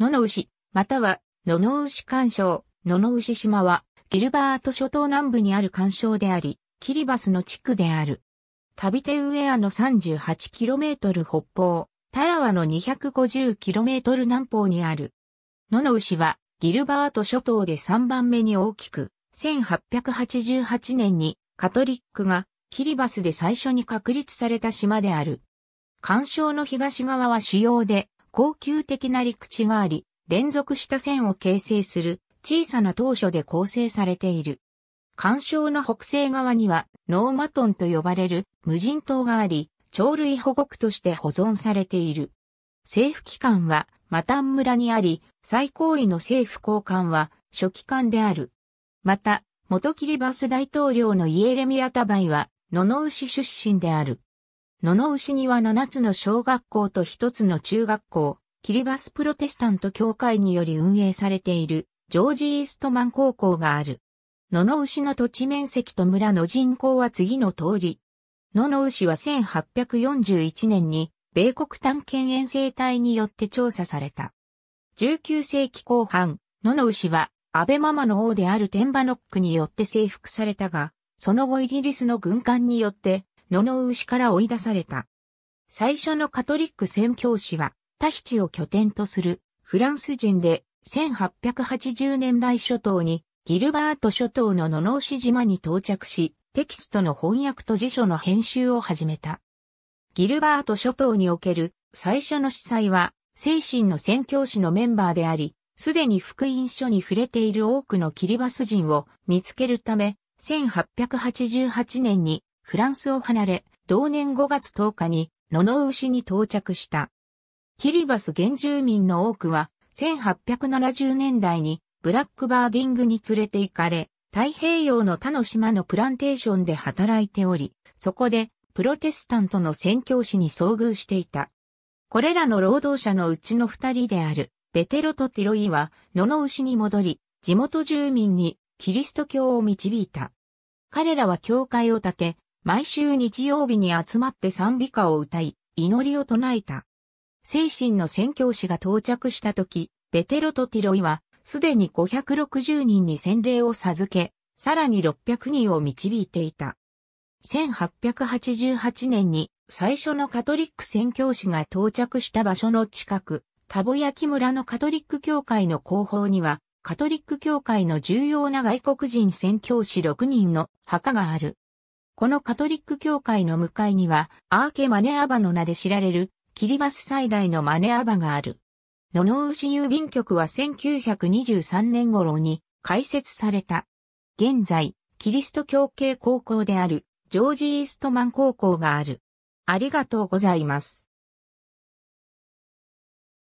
野々牛、または、野々牛干渉、野々牛島は、ギルバート諸島南部にある干渉であり、キリバスの地区である。旅テウエアの 38km 北方、タラワの 250km 南方にある。野々牛は、ギルバート諸島で3番目に大きく、1888年にカトリックがキリバスで最初に確立された島である。干渉の東側は主要で高級的な陸地があり、連続した線を形成する小さな島初で構成されている。干渉の北西側にはノーマトンと呼ばれる無人島があり、鳥類保護区として保存されている。政府機関はマタン村にあり、最高位の政府高官は書記官である。また、元キリバス大統領のイエレミア・タバイは、野々牛出身である。野々牛には7つの小学校と1つの中学校、キリバスプロテスタント教会により運営されている、ジョージ・イーストマン高校がある。野々牛の土地面積と村の人口は次の通り。野々牛は1841年に、米国探検遠征隊によって調査された。19世紀後半、野々牛は、安倍ママの王であるテンバノックによって征服されたが、その後イギリスの軍艦によって野々牛から追い出された。最初のカトリック宣教師は、タヒチを拠点とするフランス人で、1880年代初頭にギルバート諸島の野々牛島に到着し、テキストの翻訳と辞書の編集を始めた。ギルバート諸島における最初の司祭は、精神の宣教師のメンバーであり、すでに福音書に触れている多くのキリバス人を見つけるため、1888年にフランスを離れ、同年5月10日に、野の牛に到着した。キリバス原住民の多くは、1870年代にブラックバーディングに連れて行かれ、太平洋の他の島のプランテーションで働いており、そこでプロテスタントの宣教師に遭遇していた。これらの労働者のうちの二人である、ベテロとティロイは、野の牛に戻り、地元住民にキリスト教を導いた。彼らは教会を建て、毎週日曜日に集まって賛美歌を歌い、祈りを唱えた。精神の宣教師が到着した時、ベテロとティロイは、すでに560人に洗礼を授け、さらに600人を導いていた。1888年に最初のカトリック宣教師が到着した場所の近く、ボぼキ村のカトリック教会の後方には、カトリック教会の重要な外国人宣教師6人の墓がある。このカトリック教会の向かいには、アーケ・マネアバの名で知られる、キリバス最大のマネアバがある。野々牛郵便局は1923年頃に開設された。現在、キリスト教系高校である、ジョージ・イーストマン高校がある。ありがとうございます。